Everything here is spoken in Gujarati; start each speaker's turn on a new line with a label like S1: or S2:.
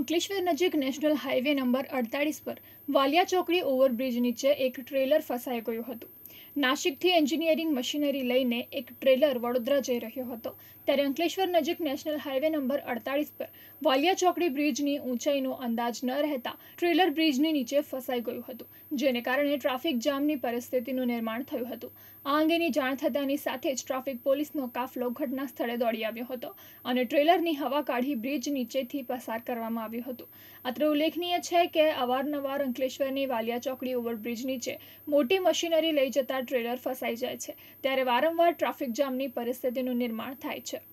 S1: અંકલેશ્વર નજીક નેશનલ હાઈવે નંબર અડતાળીસ પર વાલિયા ચોકડી ઓવરબ્રિજ નીચે એક ટ્રેલર ફસાઈ ગયું હતું નાશિકથી એન્જિનિયરિંગ મશીનરી લઈને એક ટ્રેલર વડોદરા જઈ રહ્યો હતો ત્યારે અંકલેશ્વર નજીક નેશનલ હાઈવે નંબર અડતાળીસ પર વાલિયા ચોકડી બ્રિજની ઊંચાઈનો અંદાજ ન રહેતા ટ્રેલર બ્રિજની નીચે ફસાઈ ગયું હતું જેને કારણે ટ્રાફિક જામની પરિસ્થિતિનું નિર્માણ થયું હતું આ અંગેની જાણ થતાની સાથે જ ટ્રાફિક પોલીસનો કાફલો ઘટના સ્થળે દોડી આવ્યો હતો અને ટ્રેલરની હવા કાઢી બ્રિજ નીચેથી પસાર કરવામાં આવ્યો આવ્યું હતું અત્રે ઉલ્લેખનીય છે કે અવારનવાર અંકલેશ્વરની વાલિયા ચોકડી ઓવરબ્રિજ નીચે મોટી મશીનરી લઈ જતા ટ્રેલર ફસાઈ જાય છે ત્યારે વારંવાર ટ્રાફિક જામની પરિસ્થિતિનું નિર્માણ થાય છે